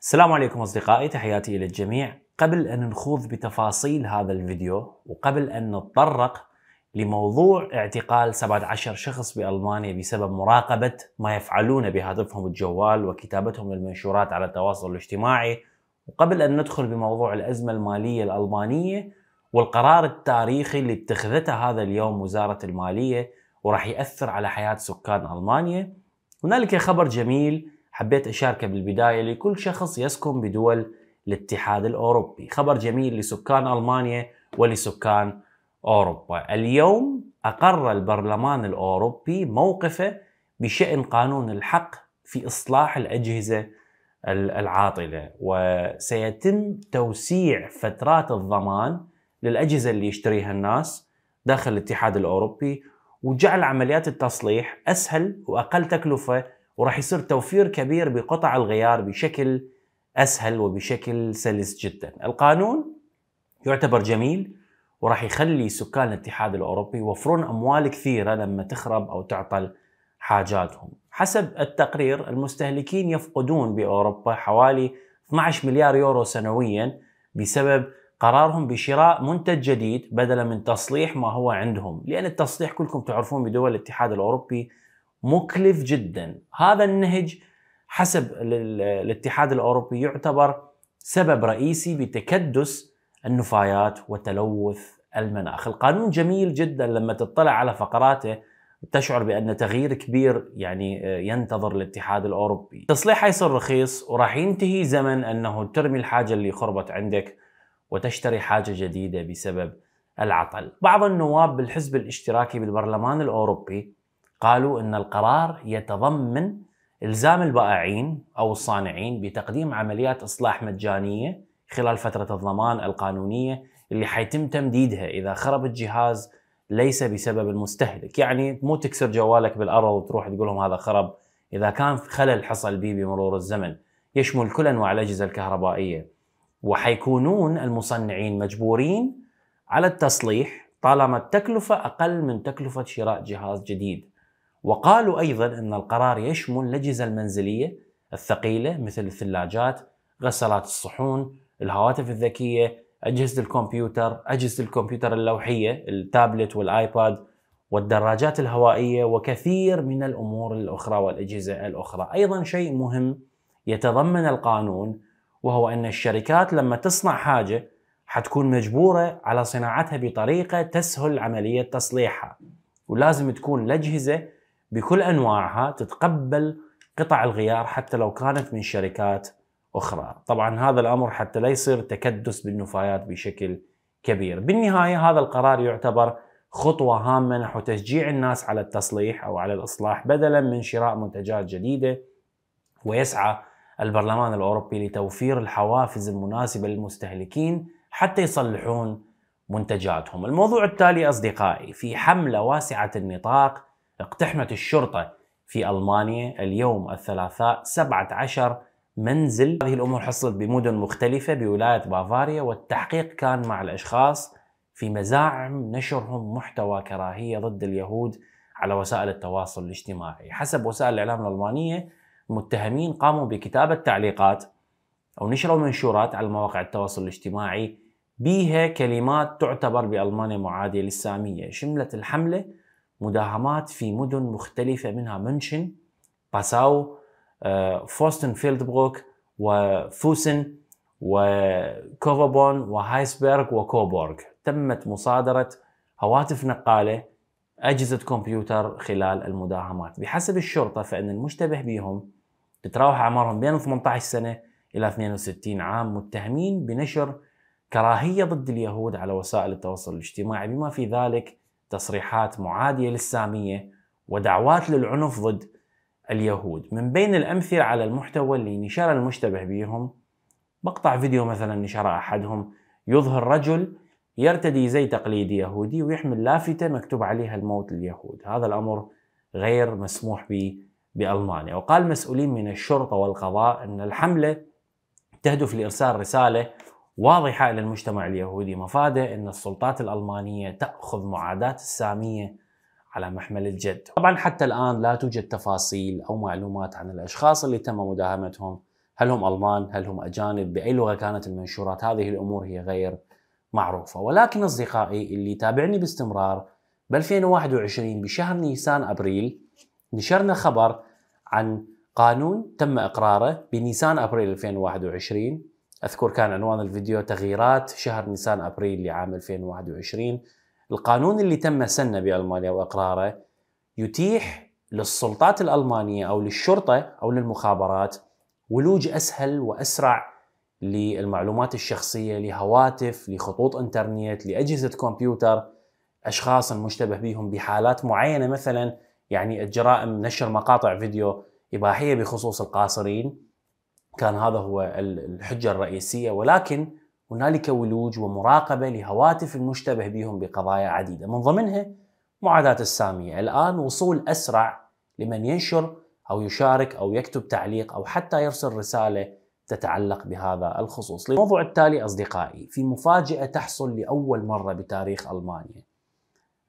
السلام عليكم أصدقائي تحياتي إلى الجميع قبل أن نخوض بتفاصيل هذا الفيديو وقبل أن نتطرق لموضوع اعتقال 17 شخص بألمانيا بسبب مراقبة ما يفعلون بهاتفهم الجوال وكتابتهم للمنشورات على التواصل الاجتماعي وقبل أن ندخل بموضوع الأزمة المالية الألمانية والقرار التاريخي اللي اتخذته هذا اليوم وزارة المالية وراح يأثر على حياة سكان ألمانيا هنالك خبر جميل حبيت أشاركه بالبداية لكل شخص يسكن بدول الاتحاد الأوروبي خبر جميل لسكان ألمانيا ولسكان أوروبا اليوم أقر البرلمان الأوروبي موقفه بشأن قانون الحق في إصلاح الأجهزة العاطلة وسيتم توسيع فترات الضمان للأجهزة اللي يشتريها الناس داخل الاتحاد الأوروبي وجعل عمليات التصليح أسهل وأقل تكلفة وراح يصير توفير كبير بقطع الغيار بشكل اسهل وبشكل سلس جدا. القانون يعتبر جميل وراح يخلي سكان الاتحاد الاوروبي يوفرون اموال كثيره لما تخرب او تعطل حاجاتهم. حسب التقرير المستهلكين يفقدون باوروبا حوالي 12 مليار يورو سنويا بسبب قرارهم بشراء منتج جديد بدلا من تصليح ما هو عندهم، لان التصليح كلكم تعرفون بدول الاتحاد الاوروبي مكلف جدا هذا النهج حسب الاتحاد الأوروبي يعتبر سبب رئيسي بتكدس النفايات وتلوث المناخ القانون جميل جدا لما تطلع على فقراته تشعر بأن تغيير كبير يعني آه، ينتظر الاتحاد الأوروبي تصليح يصير رخيص وراح ينتهي زمن أنه ترمي الحاجة اللي خربت عندك وتشتري حاجة جديدة بسبب العطل بعض النواب بالحزب الاشتراكي بالبرلمان الأوروبي قالوا ان القرار يتضمن الزام البائعين او الصانعين بتقديم عمليات اصلاح مجانيه خلال فتره الضمان القانونيه اللي حيتم تمديدها اذا خرب الجهاز ليس بسبب المستهلك، يعني مو تكسر جوالك بالارض وتروح تقول لهم هذا خرب، اذا كان خلل حصل به بمرور الزمن، يشمل كل انواع الاجهزه الكهربائيه. وحيكونون المصنعين مجبورين على التصليح طالما التكلفه اقل من تكلفه شراء جهاز جديد. وقالوا أيضا أن القرار يشمل الأجهزة المنزلية الثقيلة مثل الثلاجات غسالات الصحون الهواتف الذكية أجهزة الكمبيوتر أجهزة الكمبيوتر اللوحية التابلت والآيباد والدراجات الهوائية وكثير من الأمور الأخرى والأجهزة الأخرى أيضا شيء مهم يتضمن القانون وهو أن الشركات لما تصنع حاجة حتكون مجبورة على صناعتها بطريقة تسهل عملية تصليحها ولازم تكون الأجهزة بكل انواعها تتقبل قطع الغيار حتى لو كانت من شركات اخرى، طبعا هذا الامر حتى لا يصير تكدس بالنفايات بشكل كبير، بالنهايه هذا القرار يعتبر خطوه هامه نحو تشجيع الناس على التصليح او على الاصلاح بدلا من شراء منتجات جديده ويسعى البرلمان الاوروبي لتوفير الحوافز المناسبه للمستهلكين حتى يصلحون منتجاتهم. الموضوع التالي اصدقائي في حمله واسعه النطاق اقتحمت الشرطة في ألمانيا اليوم الثلاثاء 17 منزل هذه الأمور حصلت بمدن مختلفة بولاية بافاريا والتحقيق كان مع الأشخاص في مزاعم نشرهم محتوى كراهية ضد اليهود على وسائل التواصل الاجتماعي حسب وسائل الإعلام الألمانية المتهمين قاموا بكتابة تعليقات أو نشروا منشورات على مواقع التواصل الاجتماعي بيها كلمات تعتبر بألمانيا معادية للسامية شملت الحملة مداهمات في مدن مختلفة منها منشن باساو آه، فوستن فيلدبروك وفوسن وكوفابون وهايسبرغ وكوبورغ تمت مصادرة هواتف نقالة أجهزة كمبيوتر خلال المداهمات بحسب الشرطة فإن المشتبه بهم تتراوح أعمارهم بين 18 سنة إلى 62 عام متهمين بنشر كراهية ضد اليهود على وسائل التواصل الاجتماعي بما في ذلك تصريحات معادية للسامية ودعوات للعنف ضد اليهود من بين الأمثلة على المحتوى اللي نشر المشتبه بهم مقطع فيديو مثلا نشر أحدهم يظهر رجل يرتدي زي تقليدي يهودي ويحمل لافتة مكتوب عليها الموت لليهود هذا الأمر غير مسموح به بألمانيا وقال مسؤولين من الشرطة والقضاء أن الحملة تهدف لإرسال رسالة واضحة إلى المجتمع اليهودي مفاده أن السلطات الألمانية تأخذ معاداة السامية على محمل الجد طبعا حتى الآن لا توجد تفاصيل أو معلومات عن الأشخاص اللي تم مداهمتهم هل هم ألمان؟ هل هم أجانب؟ بأي لغة كانت المنشورات؟ هذه الأمور هي غير معروفة ولكن أصدقائي اللي تابعني باستمرار ب 2021 بشهر نيسان أبريل نشرنا خبر عن قانون تم إقراره بنيسان أبريل 2021 أذكر كان عنوان الفيديو تغييرات شهر نيسان أبريل لعام 2021 القانون اللي تم سنه بألمانيا وإقراره يتيح للسلطات الألمانية أو للشرطة أو للمخابرات ولوج أسهل وأسرع للمعلومات الشخصية لهواتف لخطوط انترنت لأجهزة كمبيوتر أشخاص المشتبه بهم بحالات معينة مثلا يعني الجرائم نشر مقاطع فيديو إباحية بخصوص القاصرين كان هذا هو الحجة الرئيسية ولكن هنالك ولوج ومراقبة لهواتف المشتبه بهم بقضايا عديدة من ضمنها معاداة السامية الآن وصول أسرع لمن ينشر أو يشارك أو يكتب تعليق أو حتى يرسل رسالة تتعلق بهذا الخصوص الموضوع التالي أصدقائي في مفاجأة تحصل لأول مرة بتاريخ ألمانيا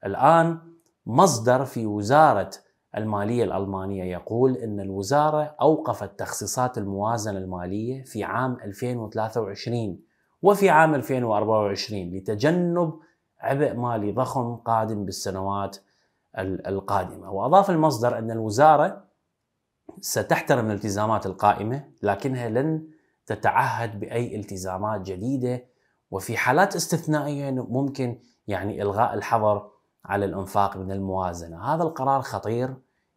الآن مصدر في وزارة المالية الألمانية يقول أن الوزارة أوقفت تخصيصات الموازنة المالية في عام 2023 وفي عام 2024 لتجنب عبء مالي ضخم قادم بالسنوات القادمة وأضاف المصدر أن الوزارة ستحترم الالتزامات القائمة لكنها لن تتعهد بأي التزامات جديدة وفي حالات استثنائية ممكن يعني إلغاء الحظر على الانفاق من الموازنه، هذا القرار خطير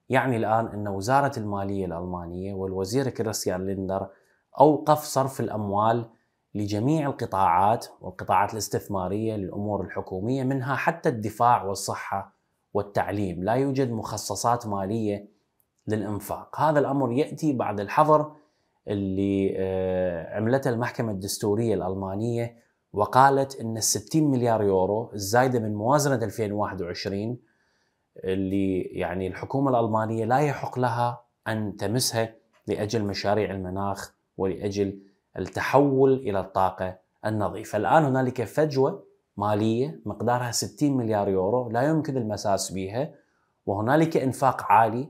يعني الان ان وزاره الماليه الالمانيه والوزير كريستيان ليندر اوقف صرف الاموال لجميع القطاعات والقطاعات الاستثماريه للامور الحكوميه منها حتى الدفاع والصحه والتعليم، لا يوجد مخصصات ماليه للانفاق، هذا الامر ياتي بعد الحظر اللي آه، عملته المحكمه الدستوريه الالمانيه وقالت ان ال 60 مليار يورو الزايده من موازنه 2021 اللي يعني الحكومه الالمانيه لا يحق لها ان تمسها لاجل مشاريع المناخ ولاجل التحول الى الطاقه النظيفه. الان هنالك فجوه ماليه مقدارها 60 مليار يورو لا يمكن المساس بها وهنالك انفاق عالي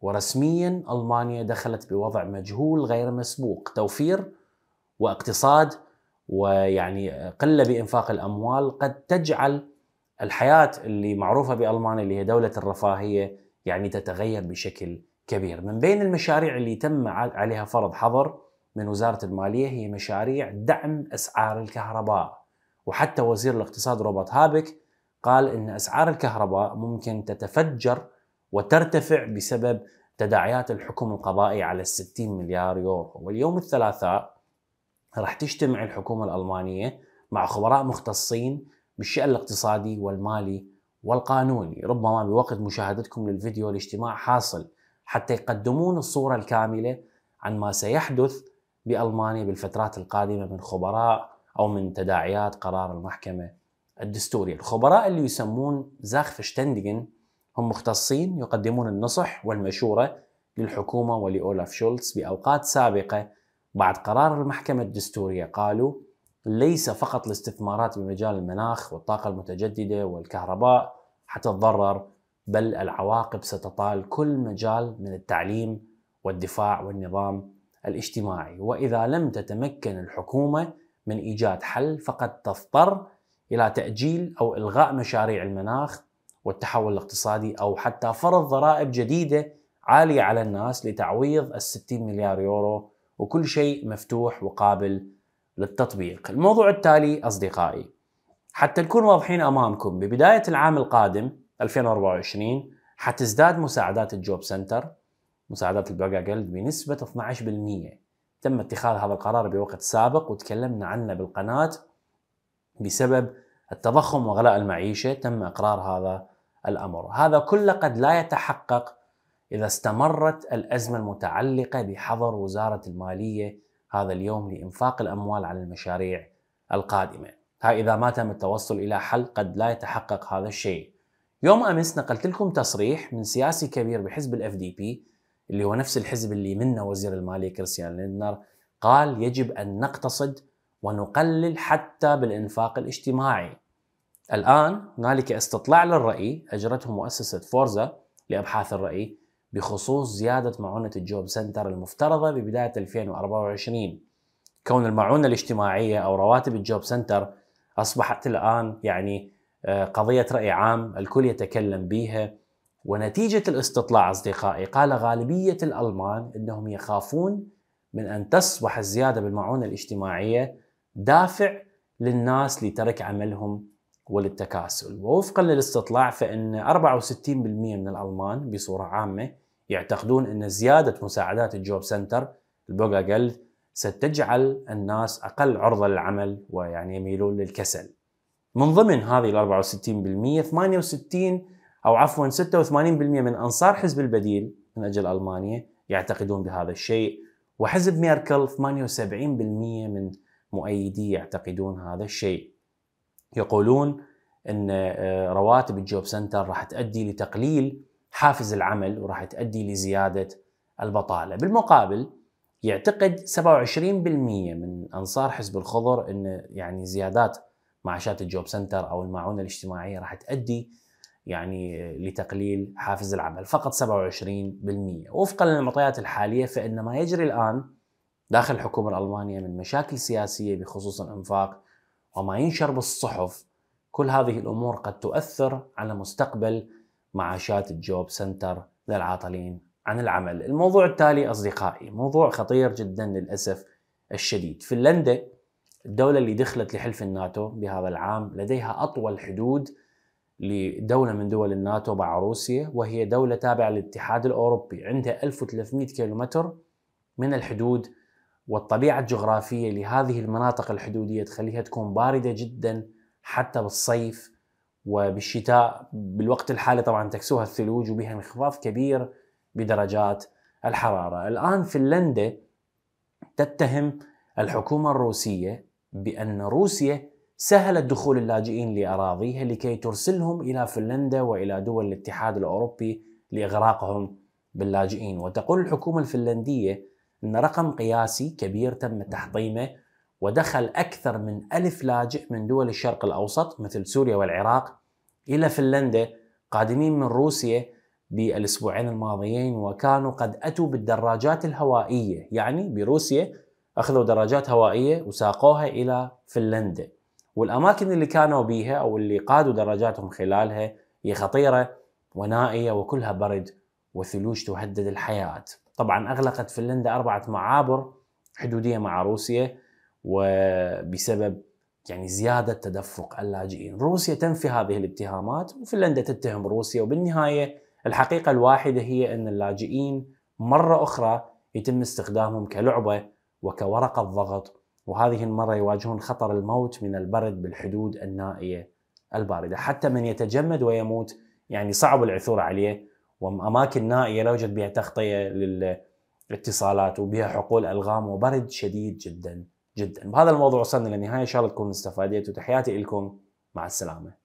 ورسميا المانيا دخلت بوضع مجهول غير مسبوق توفير واقتصاد ويعني قله بانفاق الاموال قد تجعل الحياه اللي معروفه بالمانيا اللي هي دوله الرفاهيه يعني تتغير بشكل كبير. من بين المشاريع اللي تم عليها فرض حظر من وزاره الماليه هي مشاريع دعم اسعار الكهرباء. وحتى وزير الاقتصاد روبرت هابك قال ان اسعار الكهرباء ممكن تتفجر وترتفع بسبب تداعيات الحكم القضائي على 60 مليار يورو واليوم الثلاثاء راح تجتمع الحكومة الألمانية مع خبراء مختصين بالشأن الاقتصادي والمالي والقانوني ربما بوقت مشاهدتكم للفيديو الاجتماع حاصل حتى يقدمون الصورة الكاملة عن ما سيحدث بألمانيا بالفترات القادمة من خبراء أو من تداعيات قرار المحكمة الدستورية الخبراء اللي يسمون زاخف شتندجن هم مختصين يقدمون النصح والمشورة للحكومة ولأولاف شولتز بأوقات سابقة بعد قرار المحكمة الدستورية قالوا ليس فقط الاستثمارات بمجال المناخ والطاقة المتجددة والكهرباء حتتضرر بل العواقب ستطال كل مجال من التعليم والدفاع والنظام الاجتماعي وإذا لم تتمكن الحكومة من إيجاد حل فقد تضطر إلى تأجيل أو إلغاء مشاريع المناخ والتحول الاقتصادي أو حتى فرض ضرائب جديدة عالية على الناس لتعويض ال 60 مليار يورو وكل شيء مفتوح وقابل للتطبيق. الموضوع التالي أصدقائي حتى نكون واضحين أمامكم ببداية العام القادم 2024 حتزداد مساعدات الجوب سنتر مساعدات البقى قلب بنسبة 12% تم اتخاذ هذا القرار بوقت سابق وتكلمنا عنه بالقناة بسبب التضخم وغلاء المعيشة تم إقرار هذا الأمر هذا كله قد لا يتحقق إذا استمرت الأزمة المتعلقة بحظر وزارة المالية هذا اليوم لإنفاق الأموال على المشاريع القادمة ها إذا ما تم التوصل إلى حل قد لا يتحقق هذا الشيء يوم أمس نقلت لكم تصريح من سياسي كبير بحزب الاف دي بي اللي هو نفس الحزب اللي منه وزير المالية كريستيان ليندنر قال يجب أن نقتصد ونقلل حتى بالإنفاق الاجتماعي الآن هنالك استطلاع للرأي أجرته مؤسسة فورزا لأبحاث الرأي بخصوص زيادة معونة الجوب سنتر المفترضة ببداية 2024 كون المعونة الاجتماعية أو رواتب الجوب سنتر أصبحت الآن يعني آه، قضية رأي عام الكل يتكلم بها ونتيجة الاستطلاع أصدقائي قال غالبية الألمان أنهم يخافون من أن تصبح الزيادة بالمعونة الاجتماعية دافع للناس لترك عملهم وللتكاسل ووفقا للاستطلاع فإن 64% من الألمان بصورة عامة يعتقدون أن زيادة مساعدات الجوب سنتر البوغا جلد ستجعل الناس أقل عرضة للعمل ويعني يميلون للكسل من ضمن هذه ال 64% 68 أو عفوا 86% من أنصار حزب البديل من أجل ألمانيا يعتقدون بهذا الشيء وحزب ميركل 78% من مؤيديه يعتقدون هذا الشيء يقولون ان آه، رواتب الجوب سنتر راح تؤدي لتقليل حافز العمل وراح تؤدي لزياده البطاله، بالمقابل يعتقد 27% من انصار حزب الخضر ان يعني زيادات معاشات الجوب سنتر او المعونه الاجتماعيه راح تؤدي يعني آه، لتقليل حافز العمل فقط 27% وفقا للمعطيات الحاليه فان ما يجري الان داخل الحكومه الالمانيه من مشاكل سياسيه بخصوص الانفاق وما ينشر بالصحف كل هذه الأمور قد تؤثر على مستقبل معاشات الجوب سنتر للعاطلين عن العمل الموضوع التالي أصدقائي موضوع خطير جدا للأسف الشديد فنلندا الدولة اللي دخلت لحلف الناتو بهذا العام لديها أطول حدود لدولة من دول الناتو مع روسيا وهي دولة تابعة للاتحاد الأوروبي عندها 1300 كيلومتر من الحدود والطبيعة الجغرافية لهذه المناطق الحدودية تخليها تكون باردة جدا حتى بالصيف وبالشتاء بالوقت الحالي طبعا تكسوها الثلوج وبها انخفاض كبير بدرجات الحرارة الآن فنلندا تتهم الحكومة الروسية بأن روسيا سهلت دخول اللاجئين لأراضيها لكي ترسلهم إلى فنلندا وإلى دول الاتحاد الأوروبي لإغراقهم باللاجئين وتقول الحكومة الفنلندية أن رقم قياسي كبير تم تحطيمه ودخل أكثر من ألف لاجئ من دول الشرق الأوسط مثل سوريا والعراق إلى فنلندا قادمين من روسيا بالأسبوعين الماضيين وكانوا قد أتوا بالدراجات الهوائية يعني بروسيا أخذوا دراجات هوائية وساقوها إلى فنلندا والأماكن اللي كانوا بيها أو اللي قادوا دراجاتهم خلالها هي خطيرة ونائية وكلها برد وثلوج تهدد الحياة طبعا أغلقت فنلندا أربعة معابر حدودية مع روسيا وبسبب يعني زيادة تدفق اللاجئين روسيا تنفي هذه الاتهامات وفنلندا تتهم روسيا وبالنهاية الحقيقة الواحدة هي أن اللاجئين مرة أخرى يتم استخدامهم كلعبة وكورقة ضغط وهذه المرة يواجهون خطر الموت من البرد بالحدود النائية الباردة حتى من يتجمد ويموت يعني صعب العثور عليه واماكن نائيه لا يوجد بها تغطيه للاتصالات وبها حقول الغام وبرد شديد جدا جدا بهذا الموضوع وصلنا للنهايه ان شاء الله تكونوا استفادتوا تحياتي لكم مع السلامه